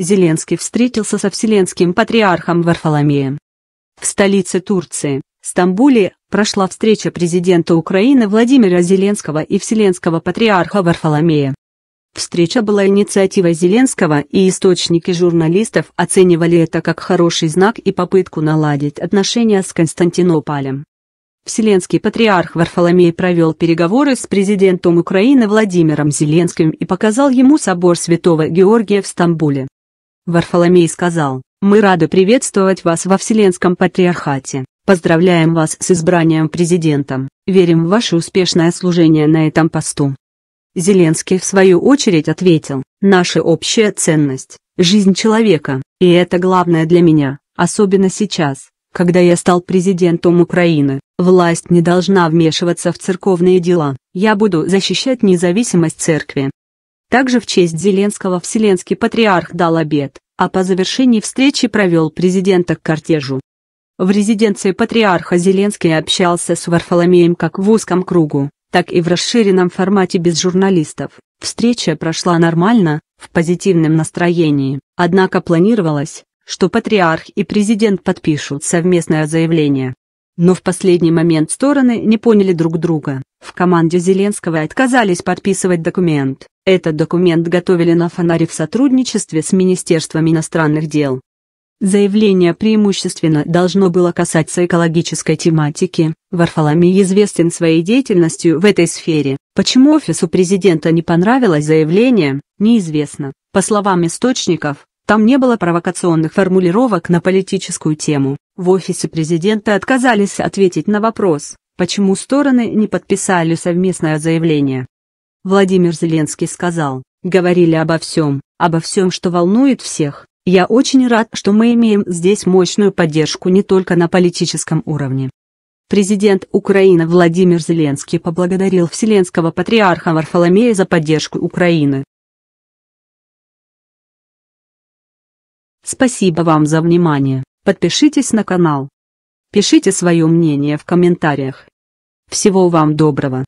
Зеленский встретился со вселенским патриархом Варфоломеем. В столице Турции, Стамбуле, прошла встреча президента Украины Владимира Зеленского и вселенского патриарха Варфоломея. Встреча была инициативой Зеленского, и источники журналистов оценивали это как хороший знак и попытку наладить отношения с Константинополем. Вселенский патриарх Варфоломей провел переговоры с президентом Украины Владимиром Зеленским и показал ему собор Святого Георгия в Стамбуле. Варфоломей сказал, «Мы рады приветствовать вас во Вселенском Патриархате, поздравляем вас с избранием президентом, верим в ваше успешное служение на этом посту». Зеленский в свою очередь ответил, «Наша общая ценность – жизнь человека, и это главное для меня, особенно сейчас, когда я стал президентом Украины, власть не должна вмешиваться в церковные дела, я буду защищать независимость церкви, также в честь Зеленского Вселенский Патриарх дал обед, а по завершении встречи провел президента к кортежу. В резиденции Патриарха Зеленский общался с Варфоломеем как в узком кругу, так и в расширенном формате без журналистов. Встреча прошла нормально, в позитивном настроении, однако планировалось, что патриарх и президент подпишут совместное заявление. Но в последний момент стороны не поняли друг друга. В команде Зеленского отказались подписывать документ, этот документ готовили на фонаре в сотрудничестве с Министерством иностранных дел. Заявление преимущественно должно было касаться экологической тематики. Варфоломей известен своей деятельностью в этой сфере. Почему офису президента не понравилось заявление, неизвестно. По словам источников, там не было провокационных формулировок на политическую тему. В офисе президента отказались ответить на вопрос, почему стороны не подписали совместное заявление. Владимир Зеленский сказал, говорили обо всем, обо всем, что волнует всех. Я очень рад, что мы имеем здесь мощную поддержку не только на политическом уровне. Президент Украины Владимир Зеленский поблагодарил Вселенского патриарха Варфоломея за поддержку Украины. Спасибо вам за внимание. Подпишитесь на канал. Пишите свое мнение в комментариях. Всего вам доброго.